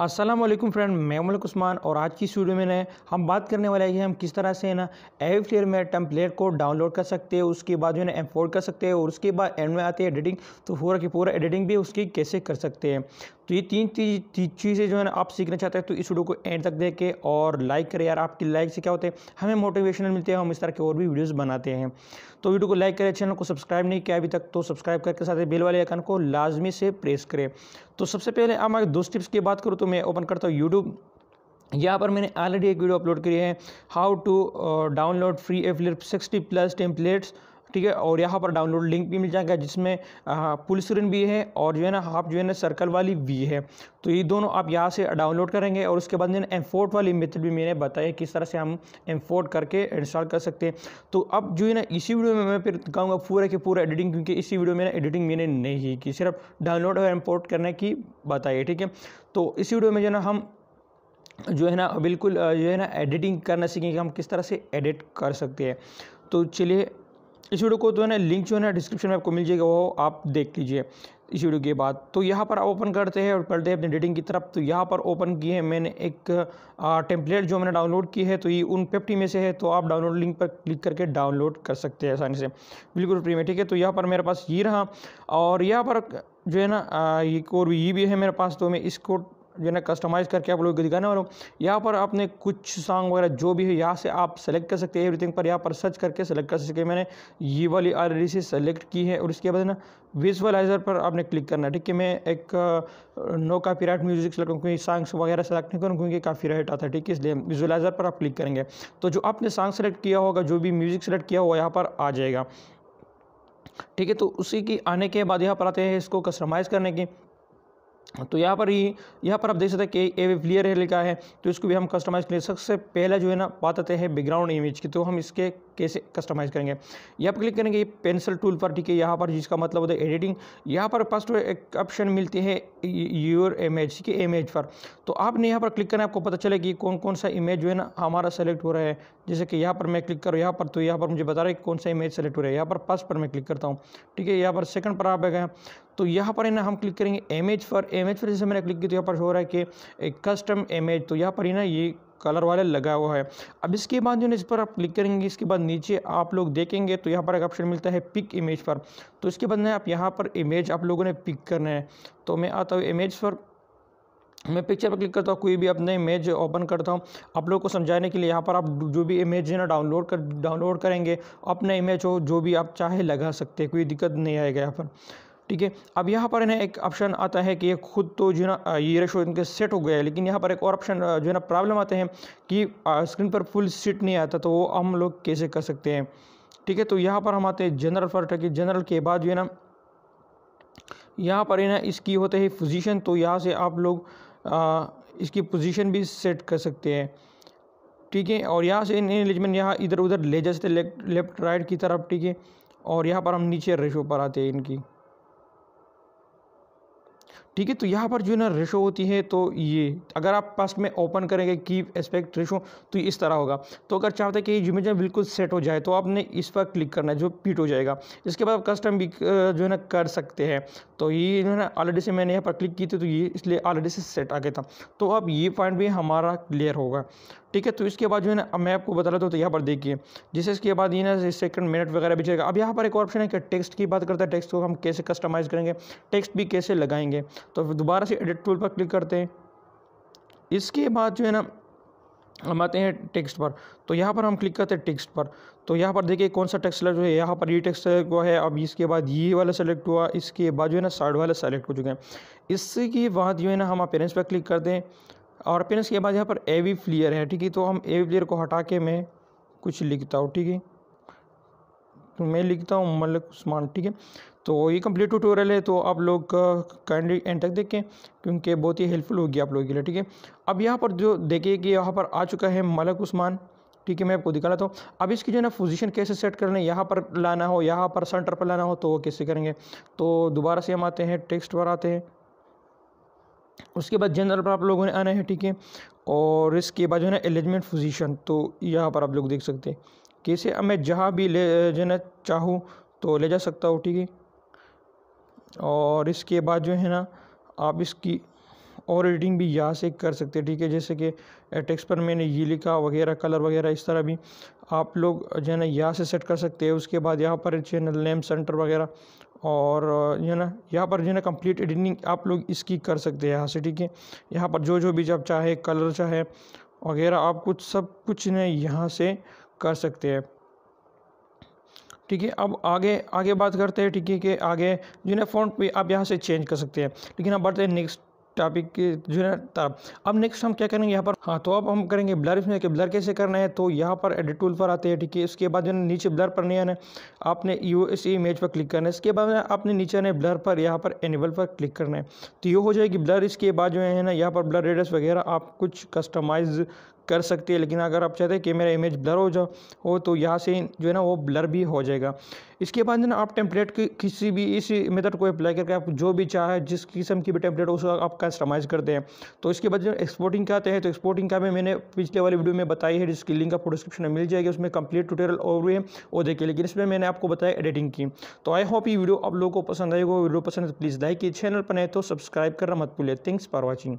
अस्सलाम वालेकुम फ्रेंड मैं मलिक उस्मान और आज की वीडियो में ना हम बात करने वाले हैं हम किस तरह से ना एवी फ्लेयर में टेम्पलेट को डाउनलोड कर सकते हैं उसके बाद जो है ना एम्पोर्ट कर सकते हैं और उसके बाद एंड में आते हैं एडिटिंग तो पूरा की पूरा एडिटिंग भी उसकी कैसे कर सकते हैं तो ये तीन तीन चीज़ें जो है ना आप सीखना चाहते हैं तो इस वीडियो को एंड तक के और लाइक करें यार आपकी लाइक से क्या होते हैं हमें मोटिवेशनल मिलते हैं हम इस तरह के और भी वीडियोज़ बनाते हैं तो वीडियो को लाइक करें चैनल को सब्सक्राइब नहीं किया अभी तक तो सब्सक्राइब करके साथ बेल वाले आइकन को लाजमी से प्रेस करें तो सबसे पहले आप अगर दोस्त टिप्स की बात करूँ तो मैं ओपन करता हूँ यूट्यूब यहाँ पर मैंने ऑलरेडी एक वीडियो अपलोड करी है how to download free F sixty plus templates ठीक है और यहाँ पर डाउनलोड लिंक भी मिल जाएगा जिसमें पुल स्क्रीन भी है और जो है ना हाफ जो है ना सर्कल वाली भी है तो ये दोनों आप यहाँ से डाउनलोड करेंगे और उसके बाद जो है एम्फोर्ट वाली मेथड भी मैंने बताया किस तरह से हम एम्फोर्ट करके इंस्टॉल कर सकते हैं तो अब जो है ना इसी वीडियो में मैं फिर कहूँगा पूरा के पूरा एडिटिंग क्योंकि इसी वीडियो में ना एडिटिंग मैंने नहीं की सिर्फ डाउनलोड और एम्फोर्ट करने की बताइए ठीक है तो इसी वीडियो में जो है ना हम जो है ना बिल्कुल जो है ना एडिटिंग करना सीखेंगे हम किस तरह से एडिट कर सकते हैं तो चलिए इस वीडियो को जो है ना लिंक जो है ना डिस्क्रिप्शन में आपको मिल जाएगा वो आप देख लीजिए इस वीडियो के बाद तो यहाँ पर आप ओपन करते हैं और पढ़ते हैं अपने डेटिंग की तरफ तो यहाँ पर ओपन की है मैंने एक टेम्पलेट जो मैंने डाउनलोड की है तो ये उन फिफ्टी में से है तो आप डाउनलोड लिंक पर क्लिक करके डाउनलोड कर सकते हैं आसानी से बिल्कुल फ्री में ठीक है तो यहाँ पर मेरे पास ये रहा और यहाँ पर जो है ना ये और ये भी है मेरे पास तो मैं इसको जो है कस्टमाइज़ करके आप लोग गाने वालों यहाँ पर आपने कुछ सॉन्ग वगैरह जो भी है यहाँ से आप सेलेक्ट कर सकते हैं एवरीथिंग पर यहाँ पर सर्च करके सेलेक्ट कर सके मैंने ये वाली आर से सेलेक्ट की है और इसके बाद ना विजुअलाइजर पर आपने क्लिक करना है ठीक है मैं एक no copyright music select क्योंकि सॉन्ग्स वगैरह सेलेक्ट नहीं करूँ क्योंकि काफ़ी राइट आता है ठीक है इसलिए विजुअलाइजर पर आप क्लिक करेंगे तो जो आपने सॉन्ग सेलेक्ट किया होगा जो भी म्यूजिक सेलेक्ट किया होगा यहाँ पर आ जाएगा ठीक है तो उसी की आने के बाद यहाँ पर आते हैं इसको कस्टमाइज़ करने की तो यहाँ पर ही यहाँ पर आप देख सकते हैं कि ए प्लेयर है लिखा है तो इसको भी हम कस्टमाइज़ करें सबसे पहले जो है ना बात आते हैं बैकग्राउंड इमेज की तो हम इसके कैसे कस्टमाइज़ करेंगे यहाँ पर क्लिक करेंगे पेंसिल टूल पर ठीक है यहाँ पर जिसका मतलब होता है एडिटिंग यहाँ पर फर्स्ट एक ऑप्शन मिलती है योर इमेज ठीक है इमेज पर तो आपने यहाँ पर क्लिक करना आपको पता चले कि कौन कौन सा इमेज जो है ना हमारा सेलेक्ट हो रहा है जैसे कि यहाँ पर मैं क्लिक करूँ यहाँ पर तो यहाँ पर मुझे बता रहा है कौन सा इमेज सेलेक्ट हो रहा है यहाँ पर फर्स्ट पर मैं क्लिक करता हूँ ठीक है यहाँ पर सेकंड पर आप गए तो यहाँ पर है ना हम क्लिक करेंगे इमेज पर इमेज पर जैसे मैंने क्लिक किया तो यहाँ पर हो रहा है कि एक कस्टम इमेज तो यहाँ पर ही ना ये कलर वाले लगा हुआ है अब इसके बाद जो है इस पर आप क्लिक करेंगे इसके बाद नीचे आप लोग देखेंगे तो यहाँ पर एक ऑप्शन मिलता है पिक इमेज पर तो इसके बाद ना आप यहाँ पर इमेज आप लोगों ने पिक करना है तो मैं आता हूँ इमेज पर मैं पिक्चर पर क्लिक करता हूँ कोई भी अपने इमेज ओपन करता हूँ आप लोगों को समझाने के लिए यहाँ पर आप जो भी इमेज है ना डाउनलोड कर डाउनलोड करेंगे अपना इमेज हो जो भी आप चाहे लगा सकते हैं कोई दिक्कत नहीं आएगा यहाँ पर ठीक है अब यहाँ पर ना एक ऑप्शन आता है कि खुद तो जो ना ये रेशो इनके सेट हो गया है लेकिन यहाँ पर एक और ऑप्शन जो है ना प्रॉब्लम आते हैं कि स्क्रीन पर फुल सीट नहीं आता तो वो हम लोग कैसे कर सकते हैं ठीक है तो यहाँ पर हम आते हैं जनरल है कि जनरल के बाद जो है ना यहाँ पर है ना इसकी होते हैं पोजिशन तो यहाँ से आप लोग इसकी पोजिशन भी सेट कर सकते हैं ठीक है और यहाँ से एलिजमेंट यहाँ इधर उधर ले जा सकते लेफ्ट राइट की तरफ ठीक है और यहाँ पर हम नीचे रेशो पर आते हैं इनकी ठीक है तो यहाँ पर जो है ना रेशो होती है तो ये अगर आप पास में ओपन करेंगे की एस्पेक्ट रेशो तो इस तरह होगा तो अगर चाहते हैं कि ये इमेज बिल्कुल सेट हो जाए तो आपने इस पर क्लिक करना है जो पीट हो जाएगा इसके बाद आप कस्टम भी जो है ना कर सकते हैं तो ये जो है ना ऑलरेडी से मैंने यहाँ पर क्लिक की थी तो ये इसलिए ऑलरेडी से सेट आ गया था तो अब ये पॉइंट भी हमारा क्लियर होगा ठीक है तो इसके बाद जो है ना अब मैं आपको बता रहा हूँ तो यहाँ पर देखिए जैसे इसके बाद ये ना सेकंड मिनट वगैरह भी चलेगा अब यहाँ पर एक ऑप्शन है कि टेक्स्ट की बात करता है टेक्स्ट को हम कैसे कस्टमाइज़ करेंगे टेक्स्ट भी कैसे लगाएंगे तो दोबारा से एडिट टूल पर क्लिक करते हैं इसके बाद जो है ना हम आते हैं टेक्स्ट पर तो यहाँ पर हम क्लिक करते हैं टेक्स्ट पर तो यहाँ पर देखिए कौन सा टेक्स्ट सेलेक्ट है यहाँ पर ये टेक्स्ट सेलेक्ट हुआ है अब इसके बाद ये वाला सेलेक्ट हुआ इसके बाद जो है ना साइड वाला सेलेक्ट हो चुके हैं इसके बाद जो है ना हम अपेरेंस पर क्लिक करते हैं और पेरेंट्स के बाद यहाँ पर ए वी फ्लियर है ठीक है तो हम ए वी फ्लियर को हटा के मैं कुछ लिखता हूँ ठीक है तो मैं लिखता हूँ मलक उस्मान ठीक है तो ये कंप्लीट ट्यूटोरियल है तो आप लोग काइंडली एंड तक देखें क्योंकि बहुत ही हेल्पफुल होगी आप लोगों के लिए ठीक है अब यहाँ पर जो देखिए कि यहाँ पर आ चुका है मलक उस्मान ठीक है मैं आपको दिखा लेता हूँ अब इसकी जो है ना पोजीशन कैसे सेट करना है यहाँ पर लाना हो यहाँ पर सेंटर पर लाना हो तो वो कैसे करेंगे तो दोबारा से हम आते हैं टेक्स्ट पर आते हैं उसके बाद जनरल पर आप लोगों ने आना है ठीक है और इसके बाद जो है ना एलिजमेंट पोजीशन तो यहाँ पर आप लोग देख सकते हैं कैसे अब मैं जहाँ भी ले जाना चाहूँ तो ले जा सकता हूँ ठीक है और इसके बाद जो है ना आप इसकी और एडिटिंग भी यहाँ से कर सकते हैं ठीक है जैसे कि टेक्स्ट पर मैंने ये लिखा वगैरह कलर वगैरह इस तरह भी आप लोग जो है ना यहाँ से सेट कर सकते हैं उसके बाद यहाँ पर चैनल नेम सेंटर वगैरह और जो है ना यहाँ पर जो है ना कम्प्लीट एडिटिंग आप लोग इसकी कर सकते हैं यहाँ से ठीक है यहाँ पर जो जो भी जब चाहे कलर चाहे वगैरह आप कुछ सब कुछ ना यहाँ से कर सकते हैं ठीक है अब आगे आगे बात करते हैं ठीक है कि आगे जो है फोन पे आप यहाँ से चेंज कर सकते हैं लेकिन अब बढ़ते हैं नेक्स्ट टॉपिक के जो है तरफ अब नेक्स्ट हम क्या करेंगे यहाँ पर हाँ तो अब हम करेंगे ब्लर इसमें कि ब्लर कैसे करना है तो यहाँ पर एडिट टूल पर आते हैं ठीक है इसके बाद जो है नीचे ब्लर पर नहीं आना आपने यू एस इमेज पर क्लिक करना है इसके बाद आपने नीचे आना ब्लर पर यहाँ पर एनिबल पर क्लिक करना है तो ये हो जाएगी ब्लर इसके बाद जो है ना यहाँ पर ब्लर रेडर्स वगैरह आप कुछ कस्टमाइज़ कर सकती है लेकिन अगर आप चाहते हैं कि मेरा इमेज ब्लर हो जाओ हो तो यहाँ से जो है ना वो ब्लर भी हो जाएगा इसके बाद ना आप टेम्पलेट की किसी भी इस मेथड को अप्लाई करके आप जो भी चाहे जिस किस्म की भी टेम्पलेट उसको आप कस्टमाइज़ करते हैं तो इसके बाद जो एक्सपोर्टिंग का आते हैं तो एक्सपोर्टिंग का भी मैंने पिछले वाली वीडियो में बताई है जिसकी लिंक आपको डिस्क्रिप्शन में मिल जाएगी उसमें कंप्लीट ट्यूटोरियल और है वो देखिए लेकिन इसमें मैंने आपको बताया एडिटिंग की तो आई होप ये वीडियो आप लोगों को पसंद आएगी वीडियो पसंद है तो प्लीज़ लाइक की चैनल पर नहीं तो सब्सक्राइब करना मत भूलिए थैंक्स फॉर वॉचिंग